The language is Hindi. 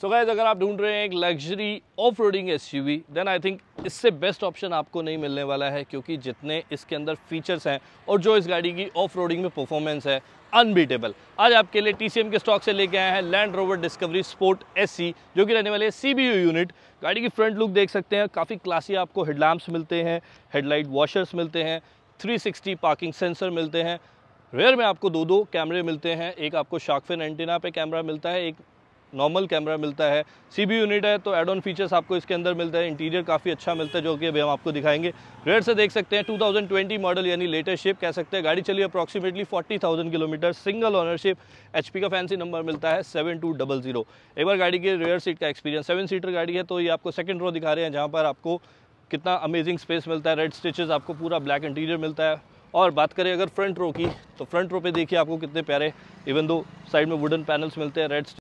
सो गैज़ अगर आप ढूंढ रहे हैं एक luxury off roading S then I think इससे बेस्ट ऑप्शन आपको नहीं मिलने वाला है क्योंकि जितने इसके अंदर फीचर्स हैं और जो इस गाड़ी की ऑफ रोडिंग में परफॉर्मेंस है अनबीटेबल आज आपके लिए टी के स्टॉक से लेके आए हैं Land Rover Discovery Sport S जो कि रहने वाले सी बी यूनिट गाड़ी की फ्रंट लुक देख सकते हैं काफ़ी क्लासी आपको हेडलैम्प्स मिलते हैं हेडलाइट वॉशर्स मिलते हैं सिक्सटी पार्किंग सेंसर मिलते हैं रेयर में आपको दो दो कैमरे मिलते हैं एक आपको शार्कफिन एंटीना पे कैमरा मिलता है एक नॉर्मल कैमरा मिलता है सी यूनिट है तो एड ऑन फीचर्स आपको इसके अंदर मिलता है इंटीरियर काफ़ी अच्छा मिलता है जो कि अभी हम आपको दिखाएंगे रेट से देख सकते हैं 2020 मॉडल यानी लेटेस्ट शिप कह सकते हैं गाड़ी चली approximately 40,000 kilometre single ownership H का फैंसी नंबर मिलता है सेवन टू डबल जीरो एक बार गाड़ी के रेयर सीट का एक्सपीरियंस सेवन सीटर गाड़ी है तो ये आपको सेकेंड रो दिखा रहे हैं जहाँ पर आपको कितना अमेजिंग स्पेस मिलता है रेड स्टिचेज आपको पूरा ब्लैक इंटीरियर मिलता है और बात करें अगर फ्रंट रो की तो फ्रंट रो पे देखिए आपको कितने प्यारे इवन दो साइड में वुडन पैनल्स मिलते हैं रेड